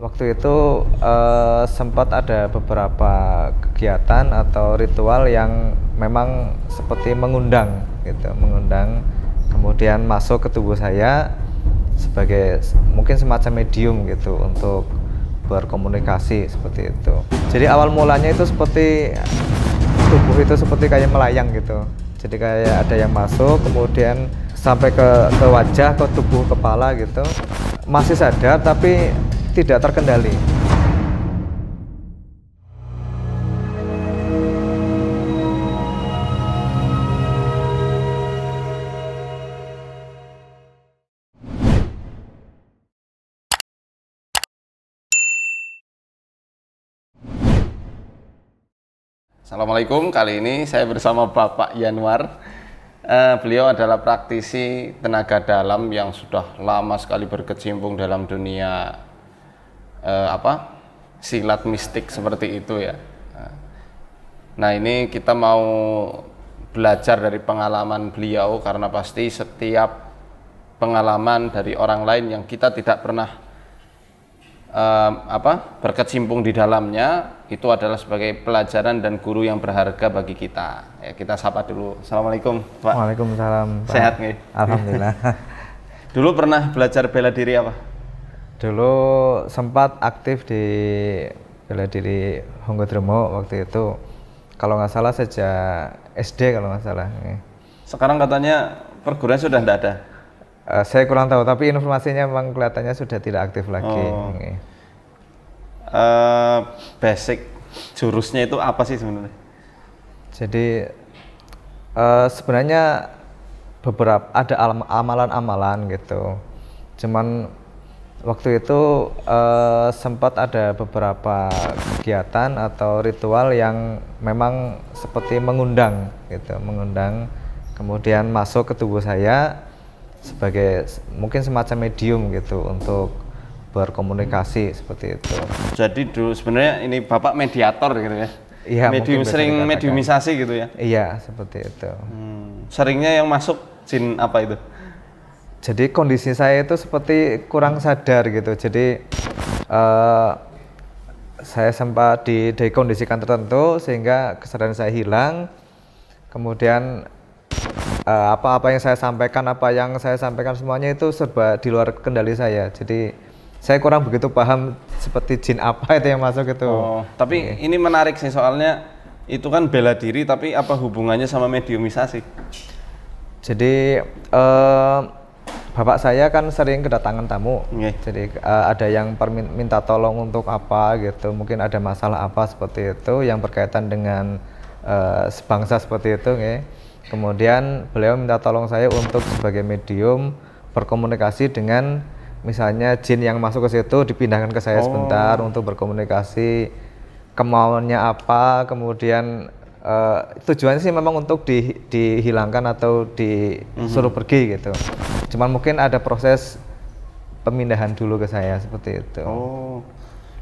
Waktu itu uh, sempat ada beberapa kegiatan atau ritual yang memang seperti mengundang gitu, mengundang kemudian masuk ke tubuh saya sebagai mungkin semacam medium gitu untuk berkomunikasi seperti itu. Jadi awal mulanya itu seperti tubuh itu seperti kayak melayang gitu. Jadi kayak ada yang masuk, kemudian sampai ke, ke wajah, ke tubuh, kepala gitu. Masih sadar tapi tidak terkendali. Assalamualaikum, kali ini saya bersama Bapak Yanwar. Uh, beliau adalah praktisi tenaga dalam yang sudah lama sekali berkecimpung dalam dunia uh, apa silat mistik seperti itu ya. Nah ini kita mau belajar dari pengalaman beliau karena pasti setiap pengalaman dari orang lain yang kita tidak pernah um, apa berkecimpung di dalamnya itu adalah sebagai pelajaran dan guru yang berharga bagi kita. Ya, kita sapa dulu. Assalamualaikum, Pak. Waalaikumsalam. Pak. Sehat nih. Alhamdulillah. dulu pernah belajar bela diri apa? dulu sempat aktif di bela diri Honggodromo waktu itu kalau nggak salah sejak SD kalau nggak salah sekarang katanya perguruan sudah tidak ada uh, saya kurang tahu tapi informasinya memang kelihatannya sudah tidak aktif lagi oh. uh, basic jurusnya itu apa sih sebenarnya jadi uh, sebenarnya beberapa ada amalan-amalan gitu cuman waktu itu uh, sempat ada beberapa kegiatan atau ritual yang memang seperti mengundang gitu mengundang kemudian masuk ke tubuh saya sebagai mungkin semacam medium gitu untuk berkomunikasi seperti itu jadi dulu sebenarnya ini bapak mediator gitu ya Iya, medium sering mediumisasi gitu ya iya seperti itu hmm. seringnya yang masuk jin apa itu jadi kondisi saya itu seperti kurang sadar gitu jadi uh, saya sempat di, dekondisikan tertentu sehingga kesadaran saya hilang kemudian eh, apa-apa uh, yang saya sampaikan apa yang saya sampaikan semuanya itu serba di luar kendali saya jadi saya kurang begitu paham seperti jin apa itu yang masuk itu oh, tapi okay. ini menarik sih soalnya itu kan bela diri tapi apa hubungannya sama mediumisasi jadi uh, bapak saya kan sering kedatangan tamu yeah. jadi uh, ada yang minta tolong untuk apa gitu mungkin ada masalah apa seperti itu yang berkaitan dengan uh, sebangsa seperti itu nge. kemudian beliau minta tolong saya untuk sebagai medium berkomunikasi dengan misalnya jin yang masuk ke situ dipindahkan ke saya oh. sebentar untuk berkomunikasi kemauannya apa kemudian uh, tujuannya sih memang untuk di, dihilangkan atau disuruh mhm. mm -hmm. pergi gitu cuman mungkin ada proses pemindahan dulu ke saya seperti itu oh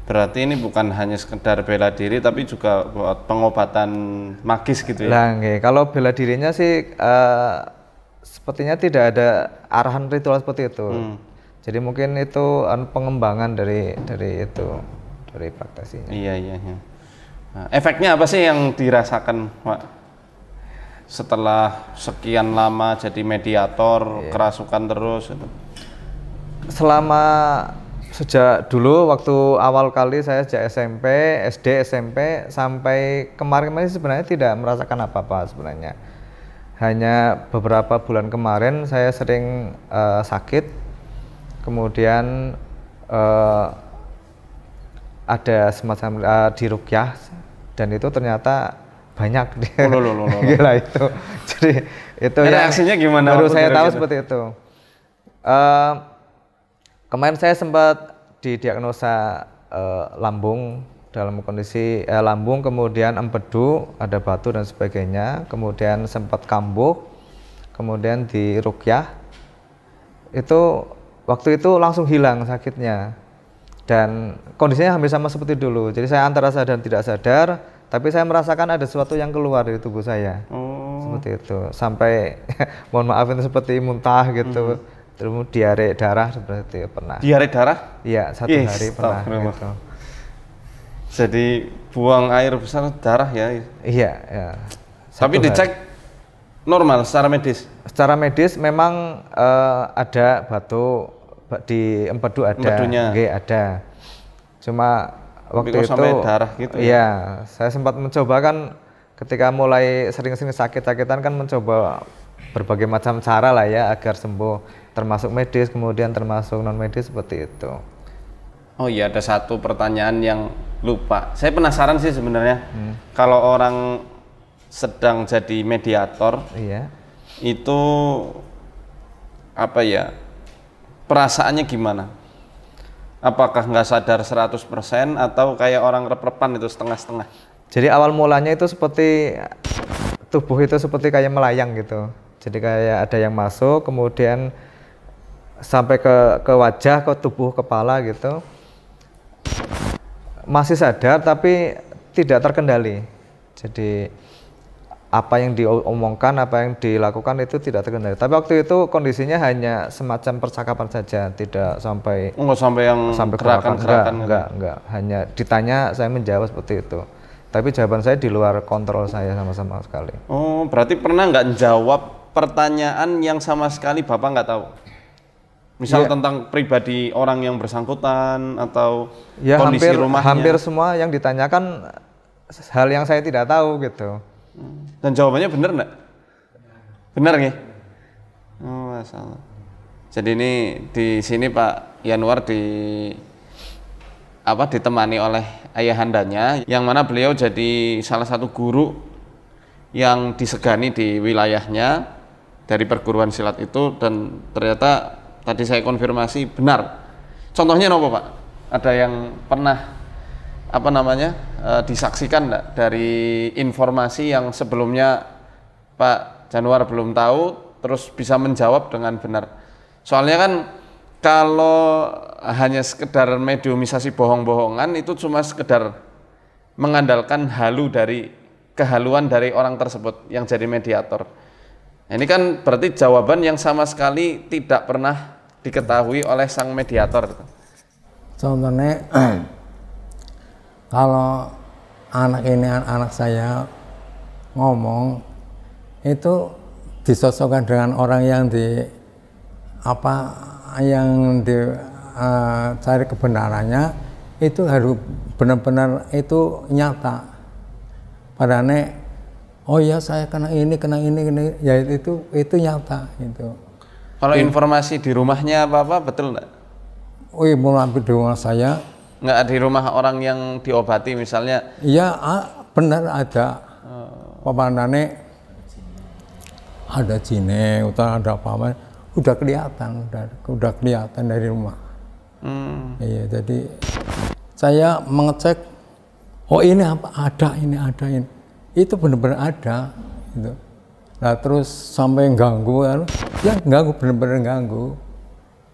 berarti ini bukan hanya sekedar bela diri tapi juga buat pengobatan magis gitu ya nah, kalau bela dirinya sih uh, sepertinya tidak ada arahan ritual seperti itu hmm. jadi mungkin itu anu, pengembangan dari dari itu dari praktisinya. iya iya, iya. Nah, efeknya apa sih yang dirasakan pak setelah sekian lama jadi mediator yeah. kerasukan terus itu selama sejak dulu waktu awal kali saya sejak SMP SD SMP sampai kemarin-kemarin sebenarnya tidak merasakan apa-apa sebenarnya hanya beberapa bulan kemarin saya sering uh, sakit kemudian uh, ada semacam uh, dirukyah dan itu ternyata banyak dia. Oh, lho, lho, lho. Gila itu. Jadi itu reaksinya gimana? Baru saya tahu gitu? seperti itu. Uh, kemarin saya sempat didiagnosa uh, lambung dalam kondisi eh, lambung, kemudian empedu, ada batu dan sebagainya, kemudian sempat kambuh, kemudian di rukyah. Itu waktu itu langsung hilang sakitnya. Dan kondisinya hampir sama seperti dulu. Jadi saya antara sadar dan tidak sadar, tapi saya merasakan ada sesuatu yang keluar dari tubuh saya oh. seperti itu sampai mohon maaf itu seperti muntah gitu mm-hmm. terus diare darah seperti itu pernah diare darah iya satu yes, hari pernah gitu. jadi buang air besar darah ya iya, ya. tapi hari. dicek normal secara medis secara medis memang uh, ada batu di empedu ada G ada cuma waktu itu sampai darah gitu ya. Iya, saya sempat mencoba kan ketika mulai sering-sering sakit-sakitan kan mencoba berbagai macam cara lah ya agar sembuh termasuk medis kemudian termasuk non medis seperti itu. Oh iya ada satu pertanyaan yang lupa. Saya penasaran sih sebenarnya hmm. kalau orang sedang jadi mediator iya. itu apa ya perasaannya gimana? apakah nggak sadar 100% atau kayak orang rep-repan itu setengah-setengah? Jadi awal mulanya itu seperti tubuh itu seperti kayak melayang gitu. Jadi kayak ada yang masuk, kemudian sampai ke ke wajah, ke tubuh, kepala gitu. Masih sadar tapi tidak terkendali. Jadi apa yang diomongkan, apa yang dilakukan itu tidak terkendali. Tapi waktu itu kondisinya hanya semacam percakapan saja, tidak sampai enggak sampai yang sampai gerakan, gerakan enggak, enggak, gitu. enggak, hanya ditanya saya menjawab seperti itu. Tapi jawaban saya di luar kontrol saya sama-sama sekali. Oh, berarti pernah enggak jawab pertanyaan yang sama sekali Bapak enggak tahu? Misal ya. tentang pribadi orang yang bersangkutan atau ya, kondisi hampir, rumahnya. Hampir semua yang ditanyakan hal yang saya tidak tahu gitu dan jawabannya benar enggak? Benar nggih? Oh, masalah. Jadi ini di sini Pak Yanuar di apa ditemani oleh ayahandanya yang mana beliau jadi salah satu guru yang disegani di wilayahnya dari perguruan silat itu dan ternyata tadi saya konfirmasi benar. Contohnya nopo Pak? Ada yang pernah apa namanya e, disaksikan enggak dari informasi yang sebelumnya Pak Januar belum tahu terus bisa menjawab dengan benar soalnya kan kalau hanya sekedar mediumisasi bohong-bohongan itu cuma sekedar mengandalkan halu dari kehaluan dari orang tersebut yang jadi mediator nah, ini kan berarti jawaban yang sama sekali tidak pernah diketahui oleh sang mediator contohnya kalau anak ini anak saya ngomong itu disosokkan dengan orang yang di apa yang di uh, cari kebenarannya itu harus benar-benar itu nyata Padahal nek oh ya saya kena ini kena ini kena ini. ya itu itu nyata itu. kalau informasi di rumahnya apa apa betul nggak? Wih oh iya, mulai di rumah saya nggak di rumah orang yang diobati misalnya iya ah, benar ada oh. pemanane ada cine utara ada apa udah kelihatan udah, udah kelihatan dari rumah hmm. iya jadi saya mengecek oh ini apa ada ini ada ini itu benar-benar ada gitu. nah terus sampai ganggu ya ganggu benar-benar ganggu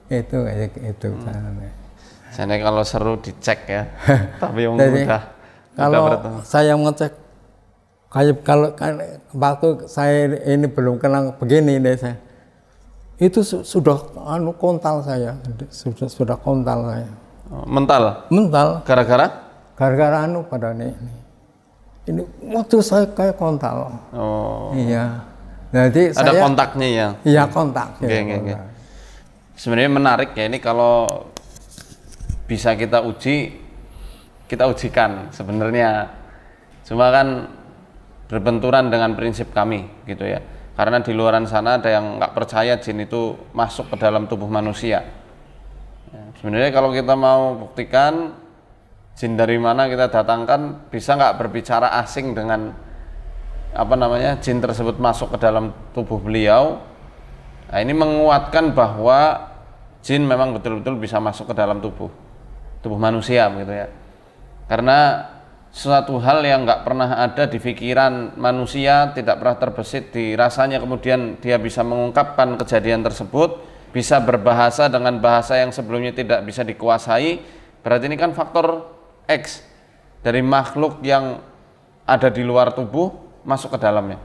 itu itu hmm. kan jadi kalau seru dicek ya. Tapi yang Jadi, mudah. Kalau mudah saya ngecek kayak kalau kan waktu saya ini belum kenal begini ini saya. Itu su sudah anu kontal saya, sudah sudah kontal saya. Oh, mental. Mental. Gara-gara? Gara-gara anu pada ini. Ini waktu saya kayak kontal. Oh. Iya. Jadi ada saya, kontaknya ya. Iya kontak. Oke, oke, oke. Iya. Sebenarnya menarik ya ini kalau bisa kita uji kita ujikan sebenarnya cuma kan berbenturan dengan prinsip kami gitu ya karena di luaran sana ada yang nggak percaya jin itu masuk ke dalam tubuh manusia ya, sebenarnya kalau kita mau buktikan jin dari mana kita datangkan bisa nggak berbicara asing dengan apa namanya jin tersebut masuk ke dalam tubuh beliau nah ini menguatkan bahwa jin memang betul-betul bisa masuk ke dalam tubuh tubuh manusia begitu ya karena suatu hal yang nggak pernah ada di pikiran manusia tidak pernah terbesit di rasanya kemudian dia bisa mengungkapkan kejadian tersebut bisa berbahasa dengan bahasa yang sebelumnya tidak bisa dikuasai berarti ini kan faktor X dari makhluk yang ada di luar tubuh masuk ke dalamnya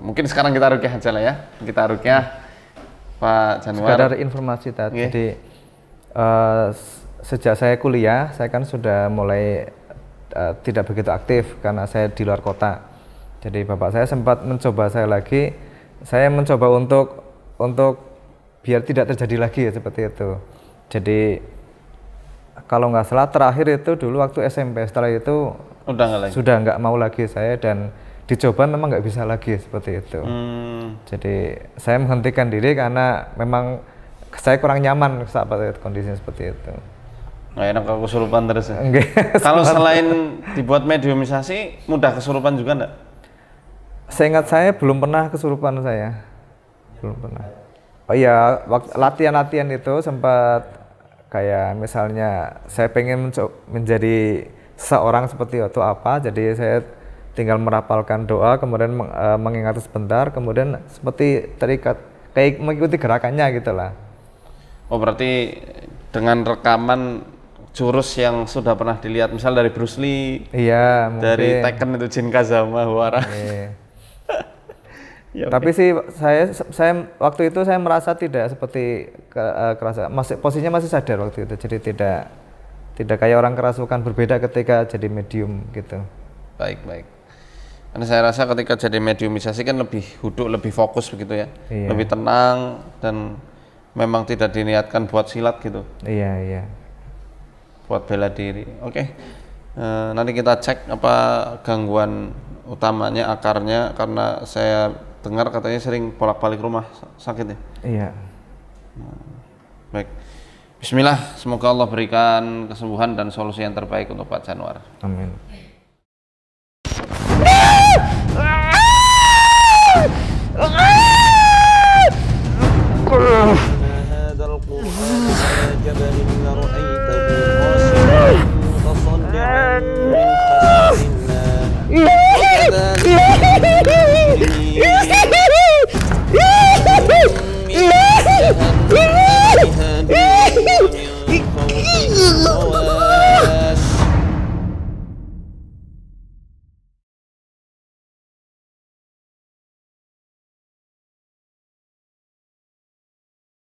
mungkin sekarang kita rukyah aja lah ya kita rukyah Pak Januar sekadar informasi tadi okay. uh, eh, sejak saya kuliah saya kan sudah mulai uh, tidak begitu aktif karena saya di luar kota. Jadi bapak saya sempat mencoba saya lagi. Saya mencoba untuk untuk biar tidak terjadi lagi ya seperti itu. Jadi kalau nggak salah terakhir itu dulu waktu SMP setelah itu Udah gak lagi. sudah nggak mau lagi saya dan dicoba memang nggak bisa lagi seperti itu. Hmm. Jadi saya menghentikan diri karena memang saya kurang nyaman saat kondisi seperti itu. Nggak enak kalau kesurupan terus ya? kalau selain dibuat mediumisasi, mudah kesurupan juga enggak? ingat saya belum pernah kesurupan saya. Belum pernah. Oh iya, latihan-latihan itu sempat kayak misalnya saya pengen menjadi seorang seperti itu apa, jadi saya tinggal merapalkan doa, kemudian eh, mengingat sebentar, kemudian seperti terikat kayak mengikuti gerakannya gitulah. Oh berarti dengan rekaman jurus yang sudah pernah dilihat misal dari Bruce Lee iya mungkin. dari Tekken itu Jin Kazama Huara iya. ya, tapi okay. sih saya saya waktu itu saya merasa tidak seperti uh, eh, kerasa masih posisinya masih sadar waktu itu jadi tidak tidak kayak orang kerasukan berbeda ketika jadi medium gitu baik baik karena saya rasa ketika jadi mediumisasi kan lebih huduk lebih fokus begitu ya iya. lebih tenang dan memang tidak diniatkan buat silat gitu iya iya buat bela diri oke okay. nanti kita cek apa gangguan utamanya akarnya karena saya dengar katanya sering bolak-balik rumah sakit ya iya baik Bismillah semoga Allah berikan kesembuhan dan solusi yang terbaik untuk Pak Januar amin